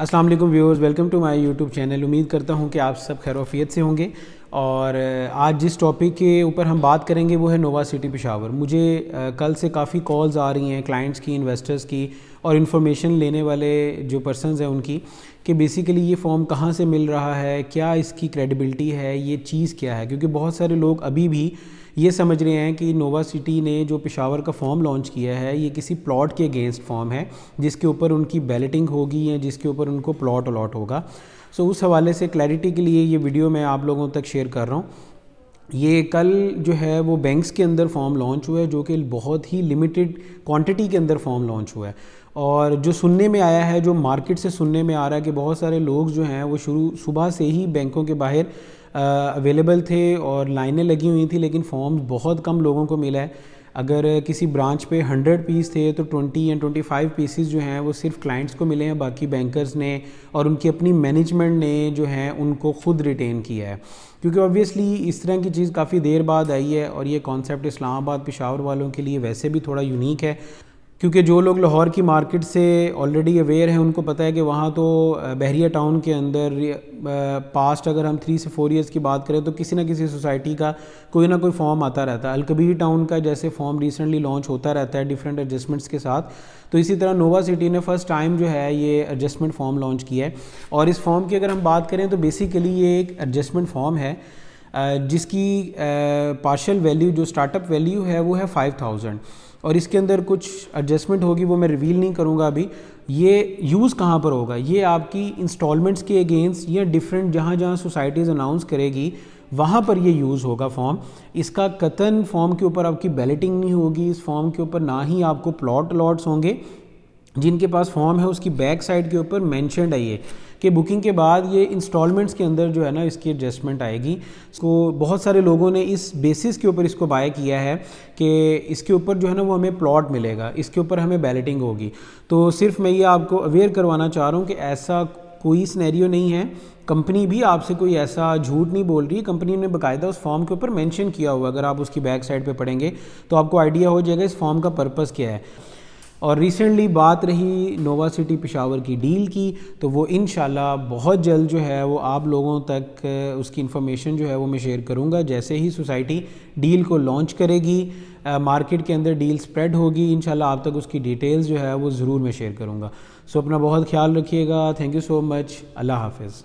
Aslam viewers welcome to my YouTube channel उम्मीद करता हूँ कि आप सब खैरोफियत से होंगे और आज जिस टॉपिक के ऊपर हम बात करेंगे वो है नोवा सिटी पिशावर मुझे कल से काफ़ी कॉल्स आ रही हैं क्लाइंट्स की इन्वेस्टर्स की और इन्फॉर्मेशन लेने वाले जो पर्सनस हैं उनकी कि बेसिकली ये फॉर्म कहाँ से मिल रहा है क्या इसकी क्रेडिबिलिटी है ये चीज़ क्या है क्योंकि बहुत सारे लोग अभी भी ये समझ रहे हैं कि नोवा सिटी ने जो पिशावर का फॉर्म लॉन्च किया है ये किसी प्लॉट के अगेंस्ट फॉर्म है जिसके ऊपर उनकी बैलेटिंग होगी या जिसके ऊपर उनको प्लॉट अलॉट होगा सो उस हवाले से क्लैरिटी के लिए ये वीडियो मैं आप लोगों तक शेयर कर रहा हूँ ये कल जो है वो बैंक्स के अंदर फॉर्म लॉन्च हुआ है जो कि बहुत ही लिमिटेड क्वांटिटी के अंदर फॉर्म लॉन्च हुआ है और जो सुनने में आया है जो मार्केट से सुनने में आ रहा है कि बहुत सारे लोग जो हैं वो शुरू सुबह से ही बैंकों के बाहर अवेलेबल थे और लाइनें लगी हुई थी लेकिन फॉर्म्स बहुत कम लोगों को मिला है अगर किसी ब्रांच पे 100 पीस थे तो 20 या 25 पीसेस जो हैं वो सिर्फ क्लाइंट्स को मिले हैं बाकी बैंकर्स ने और उनकी अपनी मैनेजमेंट ने जो है उनको खुद रिटेन किया है क्योंकि ऑब्वियसली इस तरह की चीज़ काफ़ी देर बाद आई है और ये कॉन्सेप्ट इस्लामाबाद पिशावर वालों के लिए वैसे भी थोड़ा यूनिक है क्योंकि जो लोग लाहौर की मार्केट से ऑलरेडी अवेयर हैं उनको पता है कि वहाँ तो बहरिया टाउन के अंदर पास्ट अगर हम थ्री से फोर इयर्स की बात करें तो किसी ना किसी सोसाइटी का कोई ना कोई फॉर्म आता रहता है अलकबीर टाउन का जैसे फॉर्म रिसेंटली लॉन्च होता रहता है डिफरेंट एडजस्टमेंट्स के साथ तो इसी तरह नोवा सिटी ने फर्स्ट टाइम जो है ये एडजस्टमेंट फॉर्म लॉन्च किया है और इस फॉर्म की अगर हम बात करें तो बेसिकली ये एक एडजस्टमेंट फॉर्म है जिसकी पार्शल वैल्यू जो स्टार्टअप वैल्यू है वो है फाइव थाउजेंड और इसके अंदर कुछ एडजस्टमेंट होगी वो मैं रिवील नहीं करूँगा अभी ये यूज़ कहाँ पर होगा ये आपकी इंस्टॉलमेंट्स के अगेंस्ट या डिफरेंट जहाँ जहाँ सोसाइटीज़ अनाउंस करेगी वहाँ पर ये यूज़ होगा फॉर्म इसका कतन फॉर्म के ऊपर आपकी बैलेटिंग नहीं होगी इस फॉर्म के ऊपर ना ही आपको प्लॉट अलॉट्स होंगे जिनके पास फॉर्म है उसकी बैक साइड के ऊपर मैंशनड आई है कि बुकिंग के बाद ये इंस्टॉलमेंट्स के अंदर जो है ना इसकी एडजस्टमेंट आएगी इसको बहुत सारे लोगों ने इस बेसिस के ऊपर इसको बाय किया है कि इसके ऊपर जो है ना वो हमें प्लॉट मिलेगा इसके ऊपर हमें बैलेटिंग होगी तो सिर्फ मैं ये आपको अवेयर करवाना चाह रहा हूँ कि ऐसा कोई स्नैरियो नहीं है कंपनी भी आपसे कोई ऐसा झूठ नहीं बोल रही है कंपनी ने बकायदा उस फॉर्म के ऊपर मैंशन किया हुआ अगर आप उसकी बैक साइड पर पढ़ेंगे तो आपको आइडिया हो जाएगा इस फॉर्म का पर्पज़ क्या है और रिसेंटली बात रही नोवा सिटी पिशावर की डील की तो वो इन बहुत जल्द जो है वो आप लोगों तक उसकी इन्फॉर्मेशन जो है वो मैं शेयर करूँगा जैसे ही सोसाइटी डील को लॉन्च करेगी मार्केट के अंदर डील स्प्रेड होगी इन आप तक उसकी डिटेल्स जो है वो ज़रूर मैं शेयर करूँगा सो अपना बहुत ख्याल रखिएगा थैंक यू सो मच अल्लाह हाफिज़